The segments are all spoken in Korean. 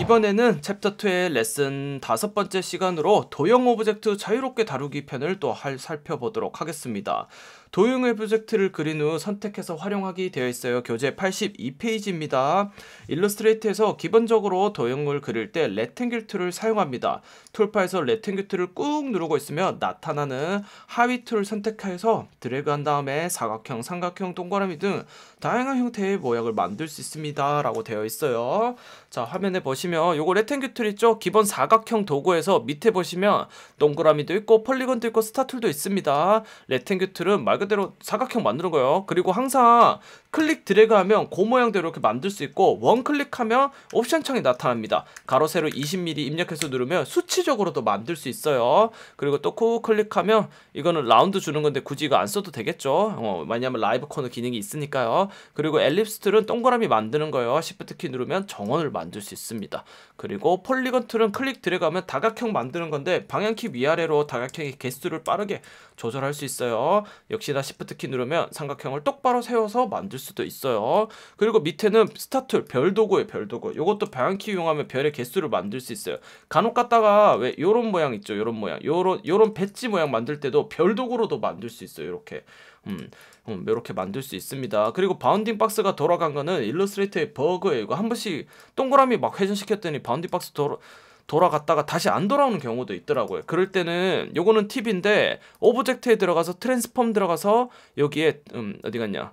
이번에는 챕터 2의 레슨 다섯 번째 시간으로 도형 오브젝트 자유롭게 다루기 편을 또 할 살펴보도록 하겠습니다. 도형의 프로젝트를 그린 후 선택해서 활용하기 되어 있어요. 교재 82페이지입니다. 일러스트레이트에서 기본적으로 도형을 그릴 때 레탱글 툴을 사용합니다. 툴파에서 레탱글 툴을 꾹 누르고 있으면 나타나는 하위 툴을 선택해서 드래그한 다음에 사각형, 삼각형, 동그라미 등 다양한 형태의 모양을 만들 수 있습니다. 라고 되어 있어요. 자 화면에 보시면 요거 레탱글 툴 있죠? 기본 사각형 도구에서 밑에 보시면 동그라미도 있고 폴리건도 있고 스타 툴도 있습니다. 레탱글 툴은 말 그대로 사각형 만드는 거예요. 그리고 항상 클릭 드래그 하면 그 모양대로 이렇게 만들 수 있고 원클릭하면 옵션 창이 나타납니다. 가로 세로 20mm 입력해서 누르면 수치적으로도 만들 수 있어요. 그리고 또코 클릭하면 이거는 라운드 주는 건데 굳이 이거 안 써도 되겠죠. 어, 왜냐하면 라이브 코너 기능이 있으니까요. 그리고 엘립스 툴은 동그라미 만드는 거예요. 시프트 키 누르면 정원을 만들 수 있습니다. 그리고 폴리건 툴은 클릭 드래그하면 다각형 만드는 건데 방향키 위아래로 다각형의 개수를 빠르게 조절할 수 있어요. 역시나 시프트 키 누르면 삼각형을 똑바로 세워서 만들 수도 있어요. 그리고 밑에는 스타툴 별도구에 별도구. 요것도 방향키 이용하면 별의 개수를 만들 수 있어요. 간혹 갔다가 왜 요런 모양 있죠? 요런 모양. 요런 요런 배지 모양 만들 때도 별도구로도 만들 수 있어요. 요렇게 음, 음, 이렇게 만들 수 있습니다. 그리고 바운딩 박스가 돌아간 거는 일러스트레이터의 버그예요. 이거 한 번씩 동그라미 막 회전시켰더니 바운딩 박스 돌아 돌아갔다가 다시 안 돌아오는 경우도 있더라고요. 그럴 때는 요거는 팁인데 오브젝트에 들어가서 트랜스폼 들어가서 여기에 음 어디 갔냐?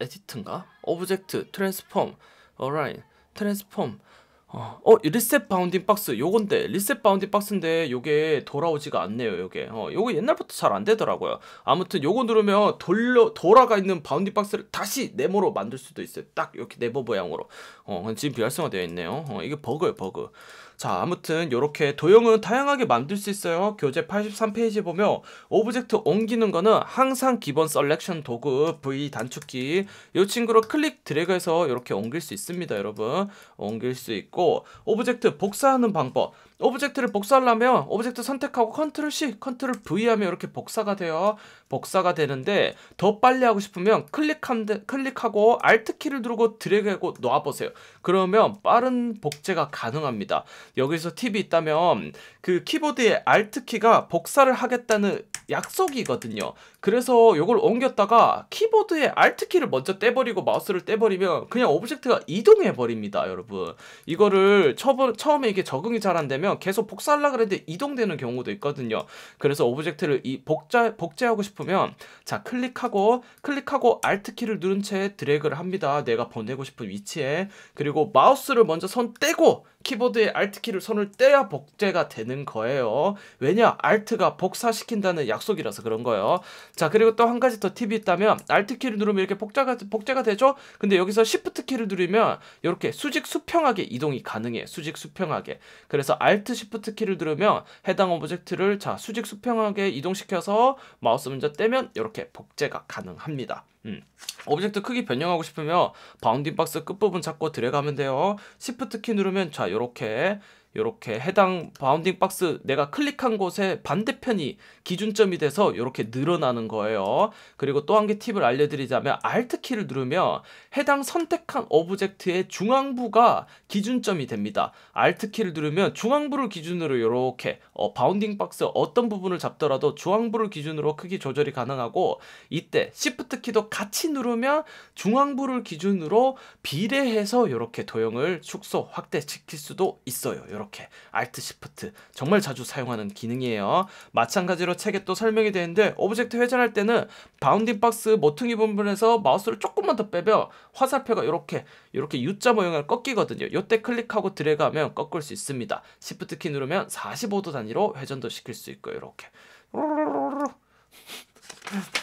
에디트인가? 오브젝트, 트랜스폼, 어라인, 트랜스폼 어, 어, 리셋 바운딩 박스 요건데 리셋 바운딩 박스인데 요게 돌아오지가 않네요 요게 어, 요거 옛날부터 잘 안되더라고요 아무튼 요거 누르면 돌려 돌아가 있는 바운딩 박스를 다시 네모로 만들 수도 있어요 딱 이렇게 네모 모양으로 어 지금 비활성화되어 있네요 어, 이게 버그에요 버그 자 아무튼 이렇게 도형은 다양하게 만들 수 있어요 교재 83페이지 보면 오브젝트 옮기는 거는 항상 기본 셀렉션 도구 V 단축키 이 친구로 클릭 드래그해서 이렇게 옮길 수 있습니다 여러분 옮길 수 있고 오브젝트 복사하는 방법 오브젝트를 복사하려면 오브젝트 선택하고 컨트롤 C, 컨트롤 V 하면 이렇게 복사가 돼요. 복사가 되는데 더 빨리 하고 싶으면 클릭함, 클릭하고 Alt 키를 누르고 드래그하고 놔보세요. 그러면 빠른 복제가 가능합니다. 여기서 팁이 있다면 그 키보드의 Alt 키가 복사를 하겠다는 약속이거든요. 그래서 이걸 옮겼다가 키보드의 Alt 키를 먼저 떼버리고 마우스를 떼버리면 그냥 오브젝트가 이동해버립니다. 여러분. 이거를 처음, 처음에 이게 적응이 잘 안 되면 되면 계속 복사하려고 그랬는데 이동되는 경우도 있거든요. 그래서 오브젝트를 이 복제, 복제하고 싶으면 자 클릭하고 클릭하고 Alt 키를 누른 채 드래그를 합니다. 내가 보내고 싶은 위치에 그리고 마우스를 먼저 선 떼고 키보드의 Alt키를 손을 떼야 복제가 되는 거예요. 왜냐? Alt가 복사시킨다는 약속이라서 그런 거예요. 자, 그리고 또 한 가지 더 팁이 있다면 Alt키를 누르면 이렇게 복제가, 복제가 되죠? 근데 여기서 Shift키를 누르면 이렇게 수직 수평하게 이동이 가능해 수직 수평하게. 그래서 Alt, Shift키를 누르면 해당 오브젝트를 자 수직 수평하게 이동시켜서 마우스 먼저 떼면 이렇게 복제가 가능합니다. 음. 오브젝트 크기 변경하고 싶으면 바운딩 박스 끝부분 잡고 드래그하면 돼요. 시프트 키 누르면 자 이렇게 이렇게 해당 바운딩 박스 내가 클릭한 곳에 반대편이 기준점이 돼서 이렇게 늘어나는 거예요. 그리고 또 한 개 팁을 알려드리자면 Alt 키를 누르면 해당 선택한 오브젝트의 중앙부가 기준점이 됩니다. Alt 키를 누르면 중앙부를 기준으로 이렇게 어, 바운딩 박스 어떤 부분을 잡더라도 중앙부를 기준으로 크기 조절이 가능하고 이때 Shift 키도 같이 누르면 중앙부를 기준으로 비례해서 이렇게 도형을 축소 확대시킬 수도 있어요. 이렇게 이렇게 Alt Shift 정말 자주 사용하는 기능이에요. 마찬가지로 책에 또 설명이 되는데 오브젝트 회전할 때는 바운딩 박스 모퉁이 부분에서 마우스를 조금만 더 빼면 화살표가 이렇게 이렇게 U자 모양을 꺾이거든요. 이때 클릭하고 드래그하면 꺾을 수 있습니다. Shift 키 누르면 45도 단위로 회전도 시킬 수 있고 이렇게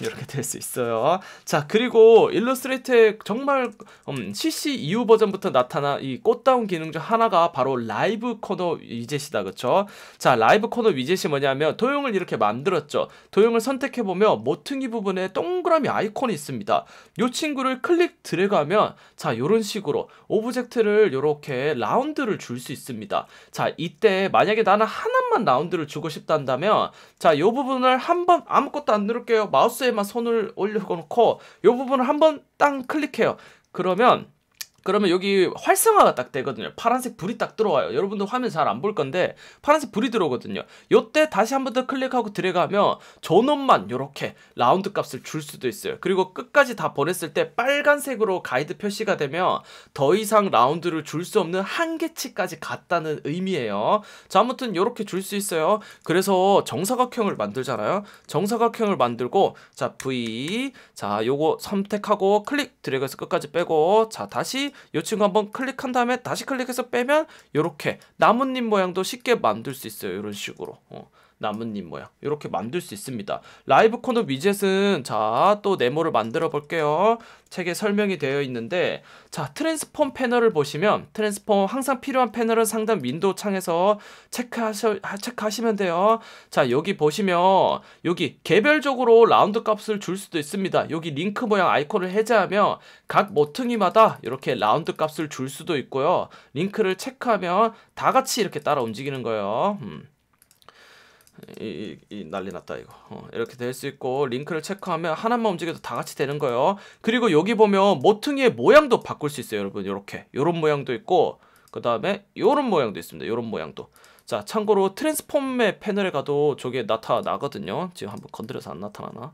이렇게 될 수 있어요. 자 그리고 일러스트레이트의 정말 음, CC 이후 버전부터 나타나 이 꽃다운 기능 중 하나가 바로 라이브 코너 위젯이다 그쵸? 자 라이브 코너 위젯이 뭐냐면 도형을 이렇게 만들었죠. 도형을 선택해보면 모퉁이 부분에 동그라미 아이콘이 있습니다. 이 친구를 클릭 드래그하면 자 요런 식으로 오브젝트를 요렇게 라운드를 줄 수 있습니다. 자 이때 만약에 나는 하나만 라운드를 주고 싶단다면자요 부분을 한 번 아무것도 안 누를게요. 마우스에만 손을 올려놓고 이 부분을 한번 딱 클릭해요. 그러면 그러면 여기 활성화가 딱 되거든요. 파란색 불이 딱 들어와요. 여러분들 화면 잘 안 볼 건데 파란색 불이 들어오거든요. 요때 다시 한 번 더 클릭하고 드래그하면 전원만 이렇게 라운드 값을 줄 수도 있어요. 그리고 끝까지 다 보냈을 때 빨간색으로 가이드 표시가 되면 더 이상 라운드를 줄 수 없는 한계치까지 갔다는 의미예요. 자 아무튼 이렇게 줄 수 있어요. 그래서 정사각형을 만들잖아요. 정사각형을 만들고 자 V 자 요거 선택하고 클릭 드래그해서 끝까지 빼고 자 다시 이 친구 한 번 클릭한 다음에 다시 클릭해서 빼면 이렇게 나뭇잎 모양도 쉽게 만들 수 있어요. 이런 식으로. 어. 나뭇잎 모양 이렇게 만들 수 있습니다. 라이브 코너 위젯은 자 또 네모를 만들어 볼게요. 책에 설명이 되어 있는데 자 트랜스폼 패널을 보시면 트랜스폼 항상 필요한 패널은 상단 윈도우 창에서 체크하셔, 체크하시면 돼요. 자 여기 보시면 여기 개별적으로 라운드 값을 줄 수도 있습니다. 여기 링크 모양 아이콘을 해제하면 각 모퉁이마다 이렇게 라운드 값을 줄 수도 있고요. 링크를 체크하면 다 같이 이렇게 따라 움직이는 거예요. 음. 이, 이, 난리 났다 이거 어, 이렇게 될 수 있고 링크를 체크하면 하나만 움직여도 다 같이 되는 거예요 그리고 여기 보면 모퉁이의 모양도 바꿀 수 있어요 여러분 이렇게 요런 모양도 있고 그 다음에 요런 모양도 있습니다 요런 모양도 자 참고로 트랜스폼의 패널에 가도 저게 나타나거든요 지금 한번 건드려서 안 나타나나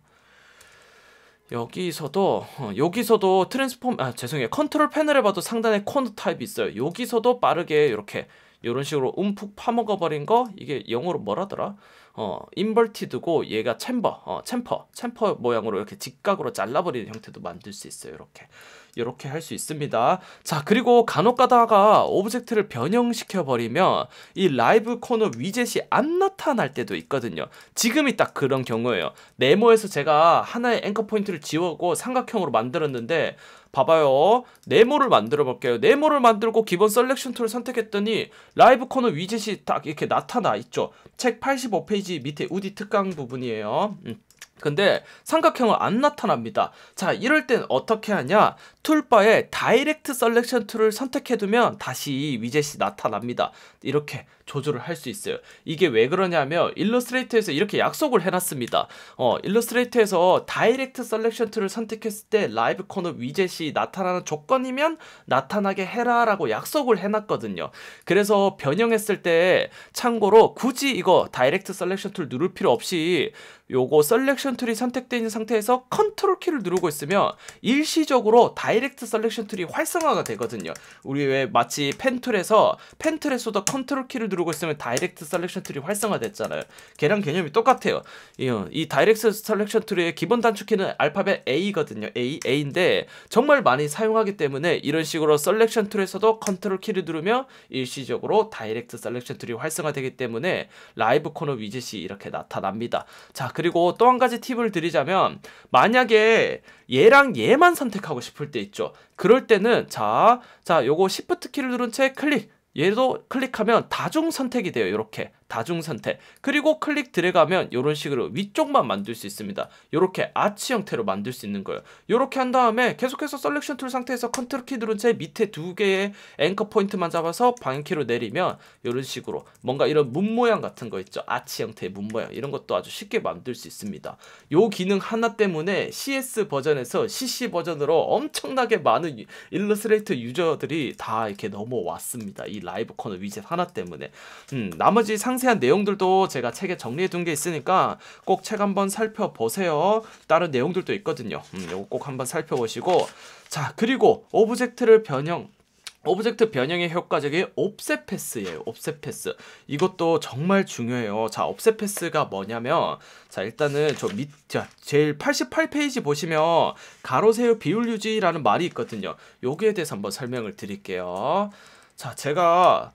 여기서도 어, 여기서도 트랜스폼 아 죄송해요 컨트롤 패널에 봐도 상단에 코너 타입이 있어요 여기서도 빠르게 이렇게 이런 식으로 움푹 파먹어버린 거 이게 영어로 뭐라더라? 어, 인버티드고 얘가 챔버, 어, 챔퍼, 챔퍼 모양으로 이렇게 직각으로 잘라버리는 형태도 만들 수 있어요. 이렇게. 이렇게 할 수 있습니다. 자 그리고 간혹가다가 오브젝트를 변형시켜 버리면 이 라이브 코너 위젯이 안 나타날 때도 있거든요. 지금이 딱 그런 경우에요 네모에서 제가 하나의 앵커 포인트를 지우고 삼각형으로 만들었는데 봐봐요. 네모를 만들어 볼게요. 네모를 만들고 기본 셀렉션 툴을 선택했더니 라이브 코너 위젯이 딱 이렇게 나타나 있죠. 책 85페이지 밑에 우디 특강 부분이에요. 음. 근데 삼각형은 안 나타납니다. 자 이럴 땐 어떻게 하냐 툴바에 다이렉트 셀렉션 툴을 선택해두면 다시 이 위젯이 나타납니다. 이렇게 조절을 할 수 있어요. 이게 왜 그러냐면 일러스트레이터에서 이렇게 약속을 해놨습니다. 어, 일러스트레이터에서 다이렉트 셀렉션 툴을 선택했을 때 라이브 코너 위젯이 나타나는 조건이면 나타나게 해라 라고 약속을 해놨거든요. 그래서 변형했을 때 참고로 굳이 이거 다이렉트 셀렉션 툴 누를 필요 없이 요거 셀렉션 툴이 선택되어 있는 상태에서 컨트롤 키를 누르고 있으면 일시적으로 다이렉트 셀렉션 툴이 활성화가 되거든요. 우리 왜 마치 펜툴에서 펜툴에서도 컨트롤 키를 누르고 누르고 있으면 다이렉트 셀렉션 툴이 활성화됐잖아요. 걔랑 개념이 똑같아요. 이, 어, 이 다이렉트 셀렉션 툴의 기본 단축키는 알파벳 A거든요. A, A인데 정말 많이 사용하기 때문에 이런 식으로 셀렉션 툴에서도 컨트롤 키를 누르면 일시적으로 다이렉트 셀렉션 툴이 활성화되기 때문에 라이브 코너 위젯이 이렇게 나타납니다. 자 그리고 또 한 가지 팁을 드리자면 만약에 얘랑 얘만 선택하고 싶을 때 있죠. 그럴 때는 자, 자 요거 시프트 키를 누른 채 클릭 얘도 클릭하면 다중 선택이 돼요. 이렇게 다중 선택 그리고 클릭 들어가면 이런 식으로 위쪽만 만들 수 있습니다 이렇게 아치 형태로 만들 수 있는 거예요 이렇게 한 다음에 계속해서 셀렉션 툴 상태에서 컨트롤 키 누른 채 밑에 두 개의 앵커 포인트만 잡아서 방향키로 내리면 이런 식으로 뭔가 이런 문 모양 같은 거 있죠 아치 형태의 문 모양 이런 것도 아주 쉽게 만들 수 있습니다 요 기능 하나 때문에 CS 버전에서 CC 버전으로 엄청나게 많은 일러스트레이터 유저들이 다 이렇게 넘어왔습니다 이 라이브 코너 위젯 하나 때문에 음, 나머지 상 상세한 내용들도 제가 책에 정리해 둔 게 있으니까 꼭 책 한번 살펴보세요. 다른 내용들도 있거든요. 음, 이거 꼭 한번 살펴보시고 자 그리고 오브젝트를 변형 오브젝트 변형의 효과적인 옵셋 패스예요. 옵셋 패스. 이것도 정말 중요해요. 자, 옵셋 패스가 뭐냐면 자, 일단은 저밑 자, 제일 88페이지 보시면 가로 세율 비율 유지라는 말이 있거든요. 여기에 대해서 한번 설명을 드릴게요. 자, 제가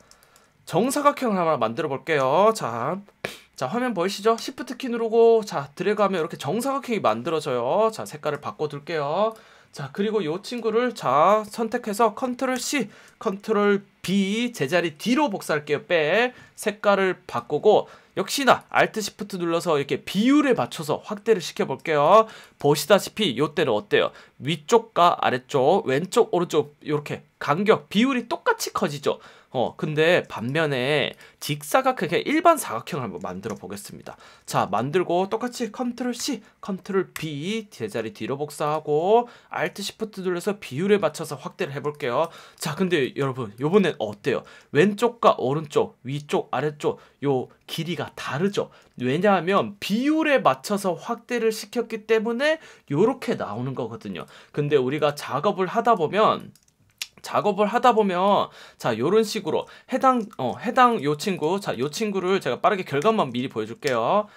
정사각형 하나 만들어 볼게요. 자, 자 화면 보이시죠? 시프트 키 누르고 자 들어가면 이렇게 정사각형이 만들어져요. 자 색깔을 바꿔둘게요. 자 그리고 요 친구를 자 선택해서 컨트롤 C, 컨트롤 B 제자리 D로 복사할게요. 빼 색깔을 바꾸고 역시나 Alt Shift 눌러서 이렇게 비율에 맞춰서 확대를 시켜볼게요. 보시다시피 요때는 어때요? 위쪽과 아래쪽, 왼쪽, 오른쪽 이렇게 간격, 비율이 똑같이 커지죠. 어, 근데 반면에 직사각형의 일반 사각형을 한번 만들어 보겠습니다. 자, 만들고 똑같이 컨트롤 C, 컨트롤 B 제자리 뒤로 복사하고 Alt Shift 눌러서 비율에 맞춰서 확대를 해볼게요. 자, 근데 여러분 요번엔 어때요? 왼쪽과 오른쪽, 위쪽, 아래쪽 요 길이가 다르죠. 왜냐하면 비율에 맞춰서 확대를 시켰기 때문에 요렇게 나오는 거거든요. 근데 우리가 작업을 하다 보면 작업을 하다 보면 자 요런 식으로 해당 어 해당 요 친구 자 요 친구를 제가 빠르게 결과만 미리 보여줄게요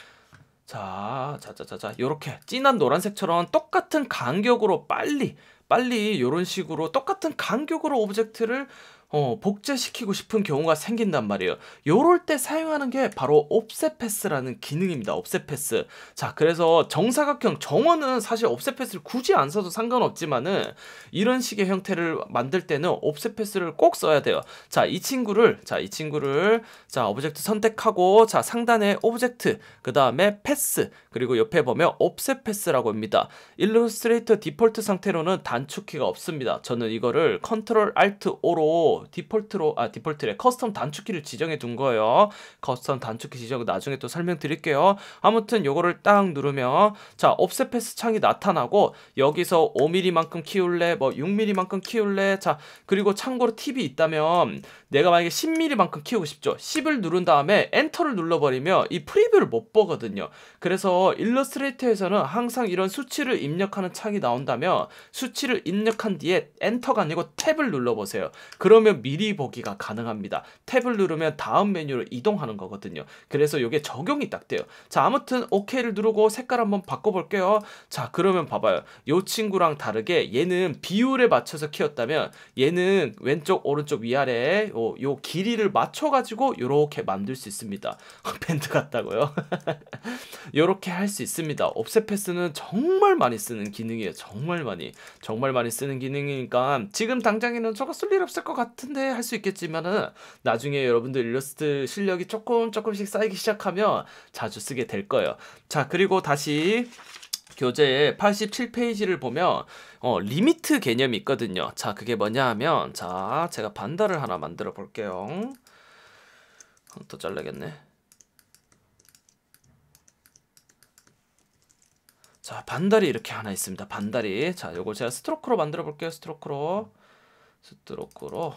자, 자, 자, 자, 자, 요렇게 진한 노란색처럼 똑같은 간격으로 빨리, 빨리 요런 식으로 똑같은 간격으로 오브젝트를 어, 복제시키고 싶은 경우가 생긴단 말이에요. 요럴 때 사용하는 게 바로 옵셋 패스라는 기능입니다. 옵셋 패스. 자, 그래서 정사각형 정원은 사실 옵셋 패스를 굳이 안 써도 상관없지만은 이런 식의 형태를 만들 때는 옵셋 패스를 꼭 써야 돼요. 자, 이 친구를 자, 이 친구를 자, 오브젝트 선택하고 자, 상단에 오브젝트, 그다음에 패스, 그리고 옆에 보면 옵셋 패스라고 합니다. 일러스트레이터 디폴트 상태로는 단축키가 없습니다. 저는 이거를 컨트롤 알트 오로 디폴트로 아 디폴트래 커스텀 단축키를 지정해 둔 거예요. 커스텀 단축키 지정 나중에 또 설명드릴게요. 아무튼 요거를 딱 누르면 자 옵셋 패스 창이 나타나고 여기서 5mm만큼 키울래 뭐 6mm만큼 키울래 자 그리고 참고로 팁이 있다면 내가 만약에 10mm만큼 키우고 싶죠. 10을 누른 다음에 엔터를 눌러버리면 이 프리뷰를 못 보거든요. 그래서 일러스트레이터에서는 항상 이런 수치를 입력하는 창이 나온다면 수치를 입력한 뒤에 엔터가 아니고 탭을 눌러보세요. 그러면 누르면 미리 보기가 가능합니다. 탭을 누르면 다음 메뉴로 이동하는 거거든요. 그래서 이게 적용이 딱 돼요. 자 아무튼 OK를 누르고 색깔 한번 바꿔볼게요. 자 그러면 봐봐요. 이 친구랑 다르게 얘는 비율에 맞춰서 키웠다면 얘는 왼쪽 오른쪽 위아래 요, 요 길이를 맞춰가지고 이렇게 만들 수 있습니다. 밴드 같다고요? 이렇게 할 수 있습니다. 옵셋 패스는 정말 많이 쓰는 기능이에요. 정말 많이 정말 많이 쓰는 기능이니까 지금 당장에는 저거 쓸 일 없을 것 같아. 같은데 할 수 있겠지만은 나중에 여러분들 일러스트 실력이 조금 조금씩 쌓이기 시작하면 자주 쓰게 될 거예요. 자, 그리고 다시 교재의 87페이지를 보면 어, 리미트 개념이 있거든요. 자, 그게 뭐냐 하면 자, 제가 반달을 하나 만들어 볼게요. 또 잘라겠네. 자, 반달이 이렇게 하나 있습니다. 반달이. 자, 요거 제가 스트로크로 만들어 볼게요. 스트로크로. 스트로크로.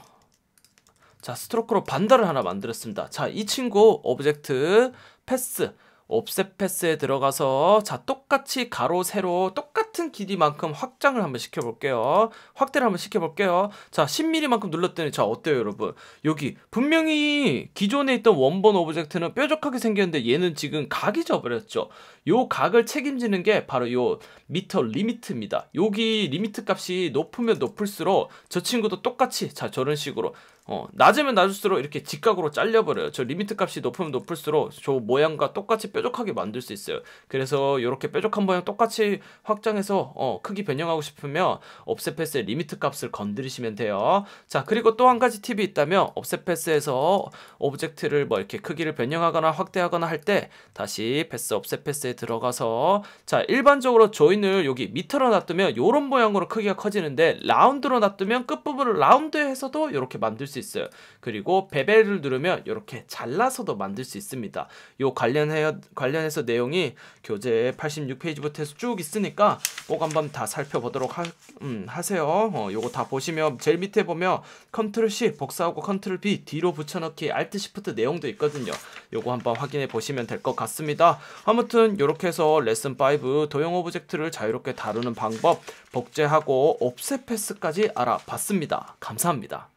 자 스트로크로 반달을 하나 만들었습니다. 자이 친구 오브젝트 패스 옵셋 패스에 들어가서 자 똑같이 가로 세로 똑같은 길이만큼 확장을 한번 시켜볼게요 확대를 한번 시켜볼게요 자 10mm만큼 눌렀더니 자 어때요 여러분 여기 분명히 기존에 있던 원본 오브젝트는 뾰족하게 생겼는데 얘는 지금 각이 져버렸죠 요 각을 책임지는 게 바로 요 미터 리미트입니다 여기 리미트 값이 높으면 높을수록 저 친구도 똑같이 자 저런 식으로 어, 낮으면 낮을수록 이렇게 직각으로 잘려버려요. 저 리미트 값이 높으면 높을수록 저 모양과 똑같이 뾰족하게 만들 수 있어요. 그래서 이렇게 뾰족한 모양 똑같이 확장해서 어, 크기 변형하고 싶으면 업셋 패스의 리미트 값을 건드리시면 돼요. 자 그리고 또 한 가지 팁이 있다면 업셋 패스에서 오브젝트를 뭐 이렇게 크기를 변형하거나 확대하거나 할 때 다시 패스 업셋 패스에 들어가서 자 일반적으로 조인을 여기 밑으로 놔두면 이런 모양으로 크기가 커지는데 라운드로 놔두면 끝부분을 라운드해서도 이렇게 만들 수 있어요. 그리고 베벨을 누르면 이렇게 잘라서도 만들 수 있습니다. 요 관련해 관련해서 내용이 교재 86페이지부터 해서 쭉 있으니까 꼭 한번 다 살펴보도록 하, 음, 세요 어, 요거 다 보시면 제일 밑에 보면 컨트롤 C 복사하고 컨트롤 B 뒤로 붙여넣기 알트 시프트 내용도 있거든요. 요거 한번 확인해 보시면 될 것 같습니다. 아무튼 이렇게 해서 레슨 5 도형 오브젝트를 자유롭게 다루는 방법 복제하고 옵셋 패스까지 알아봤습니다. 감사합니다.